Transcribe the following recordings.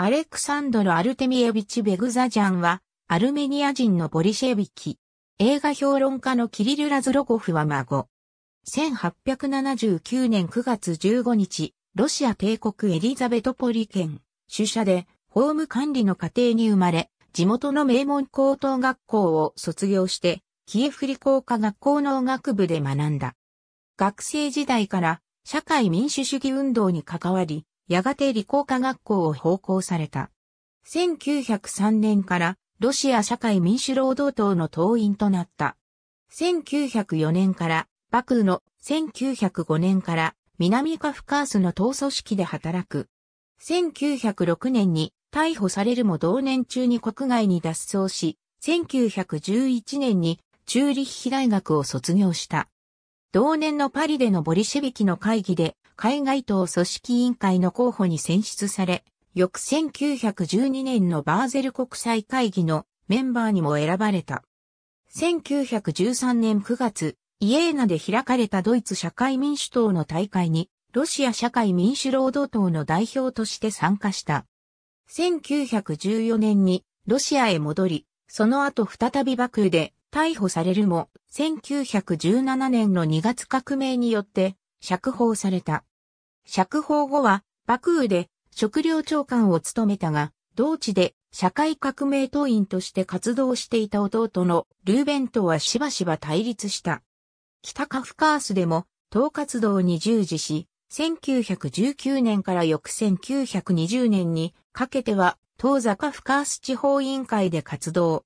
アレクサンドロ・アルテミエビチ・ベグザジャンは、アルメニア人のボリシェビキ。映画評論家のキリル・ラズロゴフは孫。1879年9月15日、ロシア帝国エリザベトポリ県、主社で、法務管理の家庭に生まれ、地元の名門高等学校を卒業して、キエフ理工科学校農学部で学んだ。学生時代から社会民主主義運動に関わり、やがて理工科学校を奉公された。1903年からロシア社会民主労働党の党員となった。1904年から、バクーの1905年から、南カフカースの党組織で働く。1906年に逮捕されるも同年中に国外に脱走し、1911年にチューリッヒ大学を卒業した。同年のパリでのボリシェビキの会議で海外党組織委員会の候補に選出され、翌1912年のバーゼル国際会議のメンバーにも選ばれた。1913年9月、イエーナで開かれたドイツ社会民主党の大会に、ロシア社会民主労働党の代表として参加した。1914年にロシアへ戻り、その後再び爆で逮捕されるも、1917年の2月革命によって釈放された。釈放後は、バクーで食料長官を務めたが、同地で社会革命党員として活動していた弟のルーベンとはしばしば対立した。北カフカースでも党活動に従事し、1919年から翌1920年にかけては東座カフカース地方委員会で活動。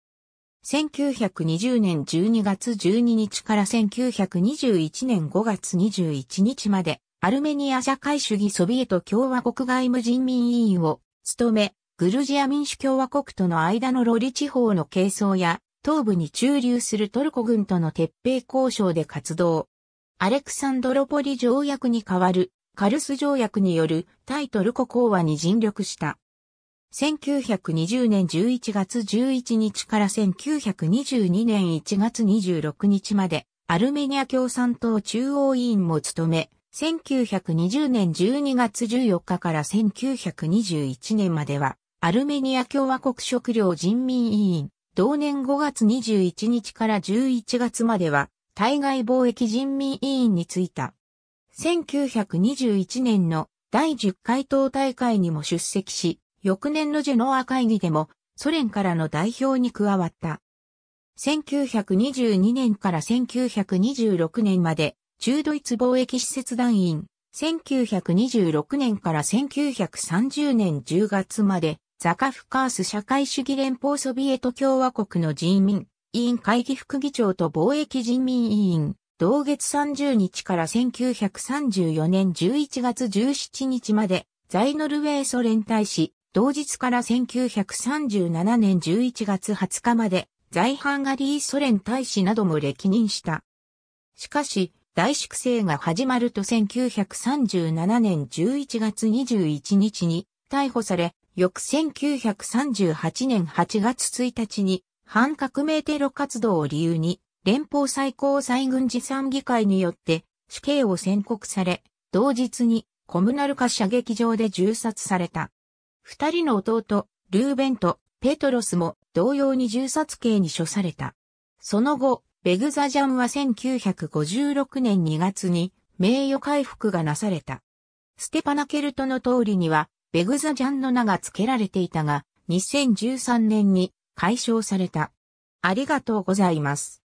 1920年12月12日から1921年5月21日までアルメニア社会主義ソビエト共和国外務人民委員を務め、グルジア民主共和国との間のロリ地方の係争や、東部に駐留するトルコ軍との撤兵交渉で活動。アレクサンドロポリ条約に代わるカルス条約による対トルコ講和に尽力した。1920年11月11日から1922年1月26日までアルメニア共産党中央委員も務め、1920年12月14日から1921年までは、アルメニア共和国食料人民委員、同年5月21日から11月までは、対外貿易人民委員に就いた。1921年の第10回党大会にも出席し、翌年のジェノア会議でもソ連からの代表に加わった。1922年から1926年まで中ドイツ貿易施設団員、1926年から1930年10月まで、ザカフカース社会主義連邦ソビエト共和国の人民委員会議副議長と貿易人民委員、同月30日から1934年11月17日まで、在ノルウェーソ連大使、同日から1937年11月20日まで、在ハンガリーソ連大使なども歴任した。しかし、大粛清が始まると1937年11月21日に逮捕され、翌1938年8月1日に反革命テロ活動を理由に連邦最高裁軍事参議会によって死刑を宣告され、同日にコムナルカ射撃場で銃殺された。二人の弟、ルーベント、ペトロスも同様に銃殺刑に処された。その後、ベグザジャンは1956年2月に名誉回復がなされた。ステパナケルトの通りにはベグザジャンの名が付けられていたが、2013年に解消された。ありがとうございます。